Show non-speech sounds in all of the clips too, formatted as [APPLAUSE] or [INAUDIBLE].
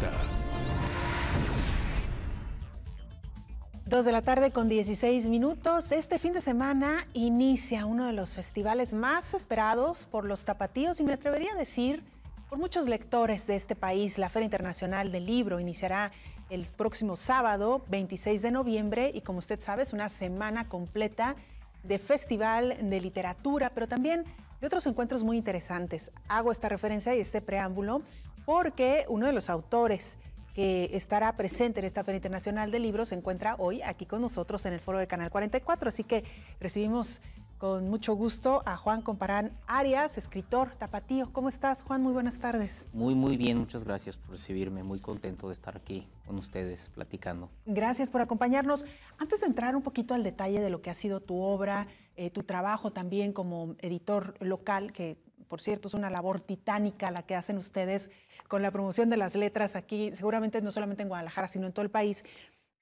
2 Dos de la tarde con 16 minutos. Este fin de semana inicia uno de los festivales más esperados por los tapatíos y me atrevería a decir por muchos lectores de este país, la Feria Internacional del Libro iniciará el próximo sábado, 26 de noviembre, y como usted sabe, es una semana completa de festival de literatura, pero también de otros encuentros muy interesantes. Hago esta referencia y este preámbulo porque uno de los autores que estará presente en esta Feria Internacional de Libros se encuentra hoy aquí con nosotros en el foro de Canal 44. Así que recibimos con mucho gusto a Juan Comparán Arias, escritor tapatío. ¿Cómo estás, Juan? Muy buenas tardes. Muy, muy bien. Muchas gracias por recibirme. Muy contento de estar aquí con ustedes platicando. Gracias por acompañarnos. Antes de entrar un poquito al detalle de lo que ha sido tu obra, eh, tu trabajo también como editor local, que por cierto es una labor titánica la que hacen ustedes con la promoción de las letras aquí, seguramente no solamente en Guadalajara, sino en todo el país.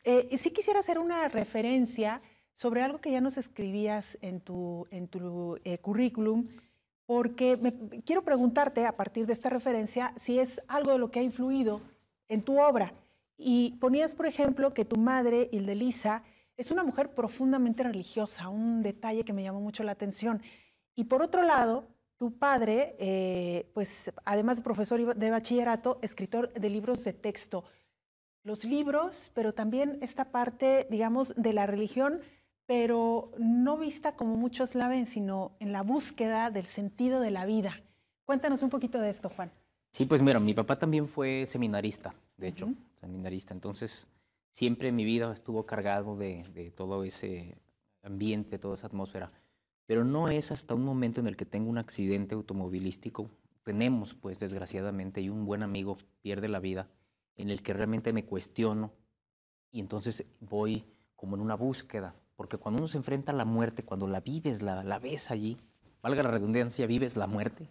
Eh, y sí quisiera hacer una referencia sobre algo que ya nos escribías en tu, en tu eh, currículum, porque quiero preguntarte a partir de esta referencia si es algo de lo que ha influido en tu obra. Y ponías, por ejemplo, que tu madre, ildelisa es una mujer profundamente religiosa, un detalle que me llamó mucho la atención. Y por otro lado, tu padre, eh, pues además de profesor de bachillerato, escritor de libros de texto. Los libros, pero también esta parte, digamos, de la religión, pero no vista como muchos la ven, sino en la búsqueda del sentido de la vida. Cuéntanos un poquito de esto, Juan. Sí, pues mira, mi papá también fue seminarista, de hecho, seminarista. Entonces, siempre mi vida estuvo cargado de todo ese ambiente, toda esa atmósfera. Pero no es hasta un momento en el que tengo un accidente automovilístico, tenemos pues desgraciadamente, y un buen amigo pierde la vida, en el que realmente me cuestiono y entonces voy como en una búsqueda, porque cuando uno se enfrenta a la muerte, cuando la vives, la, ves allí, valga la redundancia, vives la muerte,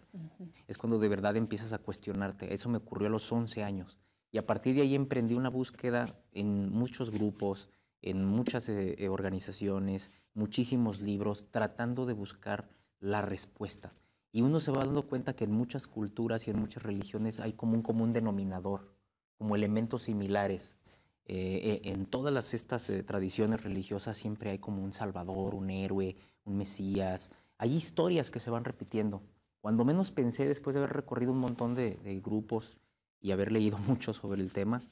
es cuando de verdad empiezas a cuestionarte. Eso me ocurrió a los 11 años y a partir de ahí emprendí una búsqueda en muchos grupos, en muchas eh, eh, organizaciones, muchísimos libros, tratando de buscar la respuesta. Y uno se va dando cuenta que en muchas culturas y en muchas religiones hay como un común denominador, como elementos similares. Eh, en todas estas tradiciones religiosas siempre hay como un salvador, un héroe, un mesías. Hay historias que se van repitiendo. Cuando menos pensé, después de haber recorrido un montón de, grupos y haber leído [LAUGHS] mucho sobre el tema,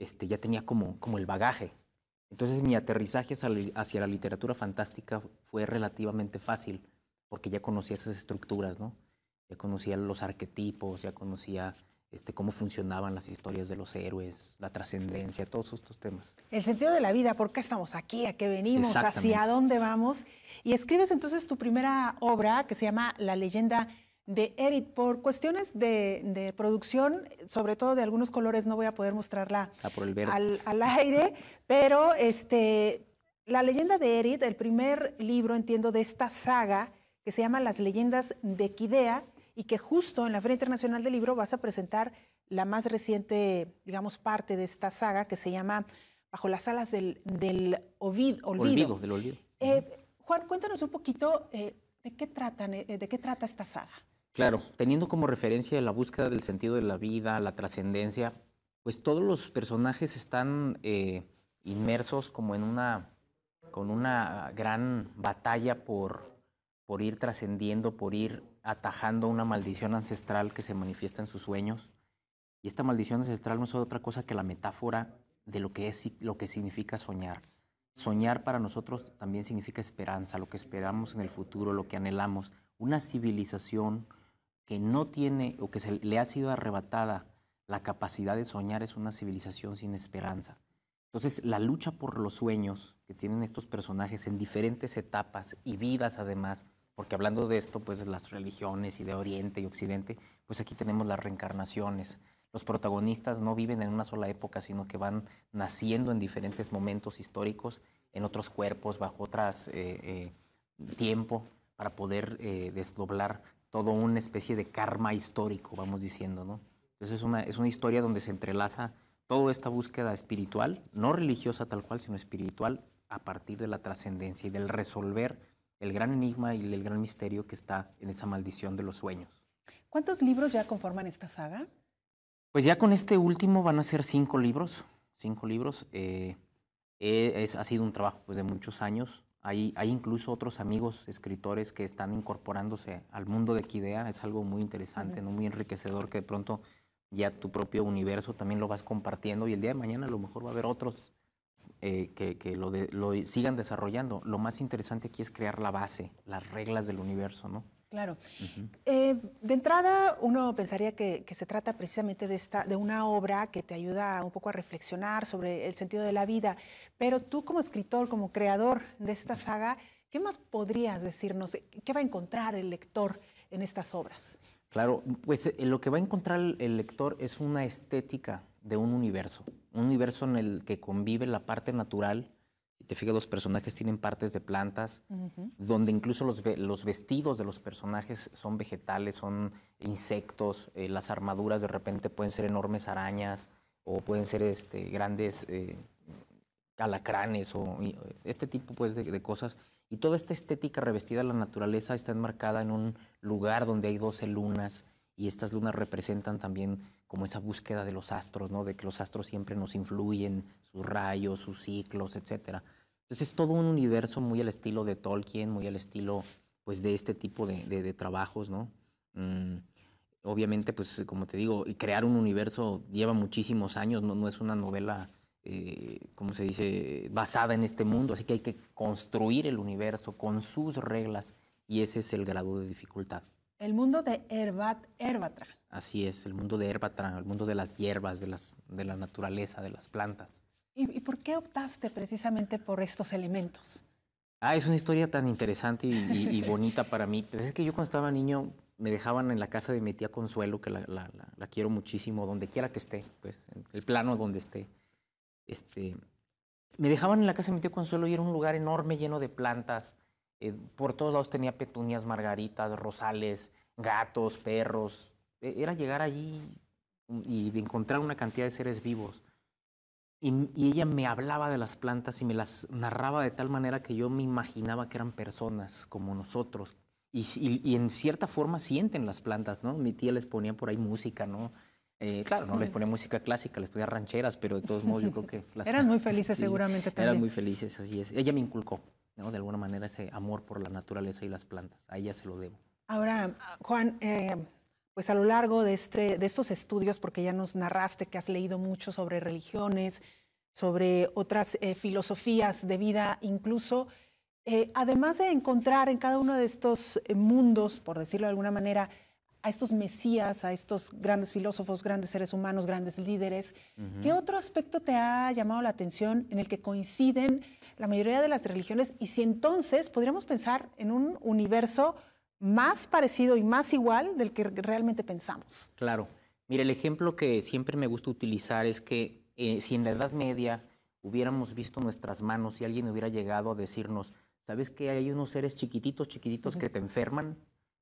este, ya tenía como, como el bagaje, entonces mi aterrizaje hacia la literatura fantástica fue relativamente fácil, porque ya conocía esas estructuras, ¿no? Ya conocía los arquetipos, ya conocía este, cómo funcionaban las historias de los héroes, la trascendencia, todos estos temas. El sentido de la vida, por qué estamos aquí, a qué venimos, hacia dónde vamos. Y escribes entonces tu primera obra que se llama La leyenda de Erit, Por cuestiones de, producción, sobre todo de algunos colores, no voy a poder mostrarla ah, al, aire, pero este, la leyenda de Erit, el primer libro, entiendo, de esta saga que se llama Las leyendas de Quidea y que justo en la Feria Internacional del Libro vas a presentar la más reciente, digamos, parte de esta saga que se llama Bajo las alas del, del olvido. Eh, Juan, cuéntanos un poquito eh, de qué tratan, eh, de qué trata esta saga. Claro, teniendo como referencia la búsqueda del sentido de la vida, la trascendencia, pues todos los personajes están eh, inmersos como en una, con una gran batalla por, por ir trascendiendo, por ir atajando una maldición ancestral que se manifiesta en sus sueños. Y esta maldición ancestral no es otra cosa que la metáfora de lo que, es, lo que significa soñar. Soñar para nosotros también significa esperanza, lo que esperamos en el futuro, lo que anhelamos, una civilización, que no tiene o que se le ha sido arrebatada la capacidad de soñar es una civilización sin esperanza. Entonces, la lucha por los sueños que tienen estos personajes en diferentes etapas y vidas además, porque hablando de esto, pues de las religiones y de Oriente y Occidente, pues aquí tenemos las reencarnaciones. Los protagonistas no viven en una sola época, sino que van naciendo en diferentes momentos históricos, en otros cuerpos, bajo otras eh, eh, tiempo, para poder eh, desdoblar todo una especie de karma histórico, vamos diciendo, ¿no? Entonces es una, historia donde se entrelaza toda esta búsqueda espiritual, no religiosa tal cual, sino espiritual, a partir de la trascendencia y del resolver el gran enigma y el gran misterio que está en esa maldición de los sueños. ¿Cuántos libros ya conforman esta saga? Pues ya con este último van a ser cinco libros, cinco libros. Eh, eh, ha sido un trabajo pues, de muchos años. Hay, incluso otros amigos escritores que están incorporándose al mundo de Quidea. Es algo muy interesante, muy enriquecedor que de pronto ya tu propio universo también lo vas compartiendo y el día de mañana a lo mejor va a haber otros eh, que, lo, de, lo sigan desarrollando. Lo más interesante aquí es crear la base, las reglas del universo, ¿no? Claro. Eh, de entrada, uno pensaría que, se trata precisamente de, esta, de una obra que te ayuda un poco a reflexionar sobre el sentido de la vida, pero tú como escritor, como creador de esta saga, ¿qué más podrías decirnos? ¿Qué va a encontrar el lector en estas obras? Claro, pues eh, lo que va a encontrar el lector es una estética de un universo, un universo en el que convive la parte natural te fijas, los personajes tienen partes de plantas, donde incluso los, los, vestidos de los personajes son vegetales, son insectos, eh, las armaduras de repente pueden ser enormes arañas o pueden ser este, grandes eh, alacranes o eh, este tipo pues, de, cosas. Y toda esta estética revestida de la naturaleza está enmarcada en un lugar donde hay 12 lunas y estas lunas representan también como esa búsqueda de los astros, ¿no? De que los astros siempre nos influyen, sus rayos, sus ciclos, etcétera. Entonces es todo un universo muy al estilo de Tolkien, muy al estilo pues de este tipo de, trabajos, ¿no? Mm, obviamente, pues como te digo, crear un universo lleva muchísimos años, no, es una novela, eh, como se dice, basada en este mundo, así que hay que construir el universo con sus reglas y ese es el grado de dificultad. El mundo de Herbat, Herbatra. Así es, el mundo de Herbatra, el mundo de las hierbas, de, las, de la naturaleza, de las plantas. ¿Y, por qué optaste precisamente por estos elementos? Ah, es una historia tan interesante y, bonita para mí. Pues es que yo cuando estaba niño me dejaban en la casa de mi tía Consuelo, que la, quiero muchísimo, donde quiera que esté, pues, el plano donde esté. Este, me dejaban en la casa de mi tía Consuelo y era un lugar enorme lleno de plantas eh, por todos lados tenía petunias, margaritas, rosales, gatos, perros. E-, era llegar allí y encontrar una cantidad de seres vivos. Y, ella me hablaba de las plantas y me las narraba de tal manera que yo me imaginaba que eran personas como nosotros. Y, en cierta forma sienten las plantas, ¿no? Mi tía les ponía por ahí música, ¿no? Eh, claro, no les ponía música clásica, les ponía rancheras, pero de todos modos yo creo que... eran muy [LAUGHS] felices seguramente también. Eran muy felices, así es. Ella me inculcó. De alguna manera ese amor por la naturaleza y las plantas. A ella se lo debo. Ahora, Juan, eh, pues a lo largo de, este, de estos estudios, porque ya nos narraste que has leído mucho sobre religiones, sobre otras eh, filosofías de vida incluso, eh, además de encontrar en cada uno de estos mundos, por decirlo de alguna manera, a estos mesías, a estos grandes filósofos, grandes seres humanos, grandes líderes, ¿qué otro aspecto te ha llamado la atención en el que coinciden la mayoría de las religiones y si entonces podríamos pensar en un universo más parecido y más igual del que realmente pensamos. Claro. Mira, el ejemplo que siempre me gusta utilizar es que eh, si en la Edad Media hubiéramos visto nuestras manos y alguien hubiera llegado a decirnos, ¿sabes que hay unos seres chiquititos, chiquititos que te enferman?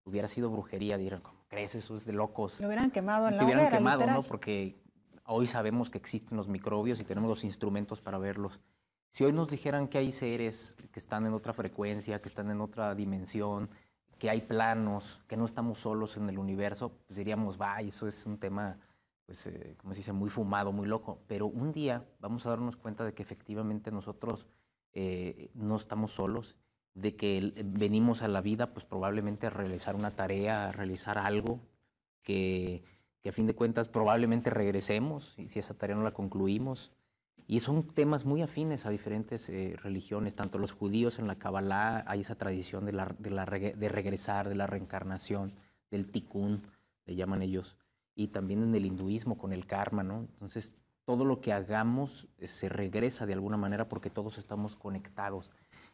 Hubiera sido brujería, dirán, crees? Eso es de locos. Lo hubieran quemado en la Te hubieran quemado, ¿no? Porque hoy sabemos que existen los microbios y tenemos los instrumentos para verlos. Si hoy nos dijeran que hay seres que están en otra frecuencia, que están en otra dimensión, que hay planos, que no estamos solos en el universo, pues diríamos, va, eso es un tema, pues, eh, como se dice, muy fumado, muy loco. Pero un día vamos a darnos cuenta de que efectivamente nosotros eh, no estamos solos, de que eh, venimos a la vida, pues probablemente a realizar una tarea, a realizar algo que, que a fin de cuentas probablemente regresemos y si esa tarea no la concluimos, y son temas muy afines a diferentes eh, religiones, tanto los judíos en la Kabbalah, hay esa tradición de, regresar, de la reencarnación, del tikkun, le llaman ellos, y también en el hinduismo con el karma, ¿no? Entonces, todo lo que hagamos eh, se regresa de alguna manera porque todos estamos conectados.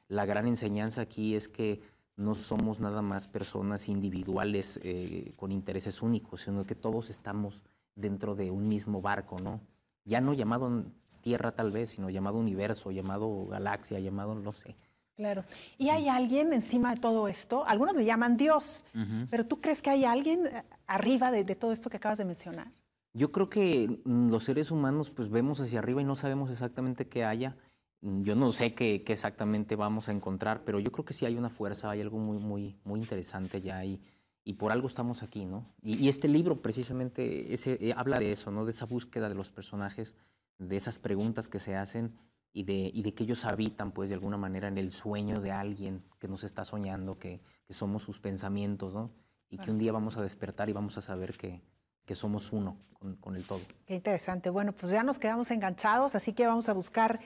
La gran enseñanza aquí es que no somos nada más personas individuales eh, con intereses únicos, sino que todos estamos dentro de un mismo barco, ¿no? ya no llamado Tierra tal vez, sino llamado universo, llamado galaxia, llamado no sé. Claro. ¿Y hay alguien encima de todo esto? Algunos le llaman Dios, pero ¿tú crees que hay alguien eh, arriba de, todo esto que acabas de mencionar? Yo creo que mm, los seres humanos pues vemos hacia arriba y no sabemos exactamente qué haya. Mm, yo no sé qué, exactamente vamos a encontrar, pero yo creo que sí hay una fuerza, hay algo muy, muy, muy interesante ya ahí y por algo estamos aquí, ¿no? Y, este libro precisamente ese, eh, habla de eso, ¿no? De esa búsqueda de los personajes, de esas preguntas que se hacen y de, de que ellos habitan, pues, de alguna manera en el sueño de alguien que nos está soñando, que, somos sus pensamientos, ¿no? Y que un día vamos a despertar y vamos a saber que, que somos uno con, con, el todo. Qué interesante. Bueno, pues ya nos quedamos enganchados, así que vamos a buscar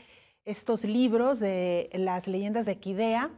estos libros de las leyendas de Quidea.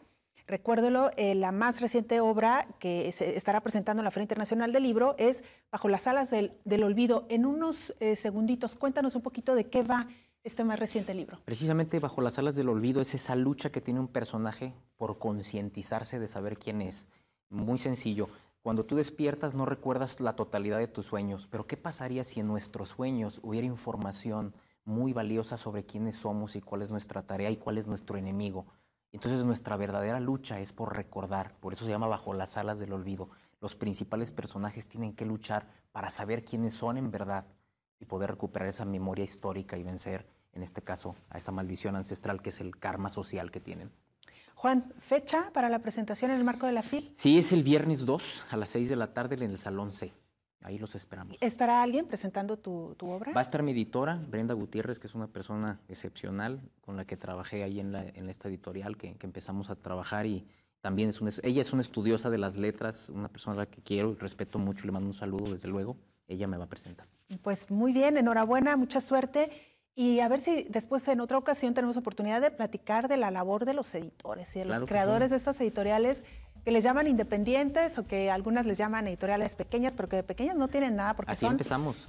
Recuérdelo, eh, la más reciente obra que se estará presentando en la Feria Internacional del Libro es Bajo las alas del, olvido. En unos eh, segunditos, cuéntanos un poquito de qué va este más reciente libro. Precisamente Bajo las alas del olvido es esa lucha que tiene un personaje por concientizarse de saber quién es. Muy sencillo. Cuando tú despiertas no recuerdas la totalidad de tus sueños, pero ¿qué pasaría si en nuestros sueños hubiera información muy valiosa sobre quiénes somos y cuál es nuestra tarea y cuál es nuestro enemigo? Entonces nuestra verdadera lucha es por recordar, por eso se llama bajo las alas del olvido. Los principales personajes tienen que luchar para saber quiénes son en verdad y poder recuperar esa memoria histórica y vencer, en este caso, a esa maldición ancestral que es el karma social que tienen. Juan, ¿fecha para la presentación en el marco de la FIL? Sí, es el viernes 2 a las 6 de la tarde en el Salón C. Ahí los esperamos. ¿Estará alguien presentando tu, tu, obra? Va a estar mi editora, Brenda Gutiérrez, que es una persona excepcional con la que trabajé ahí en, la, en esta editorial, que, que, empezamos a trabajar y también es una, ella es una estudiosa de las letras, una persona a la que quiero y respeto mucho, le mando un saludo desde luego, ella me va a presentar. Pues muy bien, enhorabuena, mucha suerte y a ver si después en otra ocasión tenemos oportunidad de platicar de la labor de los editores y de los creadores de estas editoriales que les llaman independientes o que algunas les llaman editoriales pequeñas, pero que de pequeñas no tienen nada porque son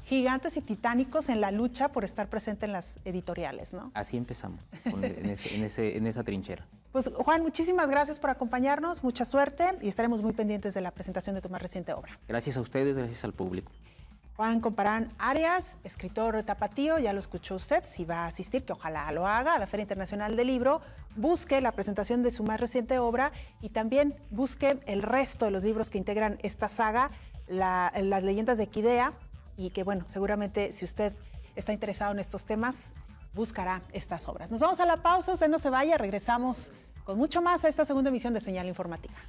gigantes y titánicos en la lucha por estar presente en las editoriales, ¿no? Así empezamos, en, en esa trinchera. Pues Juan, muchísimas gracias por acompañarnos, mucha suerte y estaremos muy pendientes de la presentación de tu más reciente obra. Gracias a ustedes, gracias al público. Juan comparar Arias, escritor tapatío, ya lo escuchó usted, si va a asistir, que ojalá lo haga a la Feria Internacional del Libro, busque la presentación de su más reciente obra y también busque el resto de los libros que integran esta saga, Las leyendas de Quidea, y que bueno, seguramente si usted está interesado en estos temas, buscará estas obras. Nos vamos a la pausa, usted no se vaya, regresamos con mucho más a esta segunda emisión de Señal Informativa.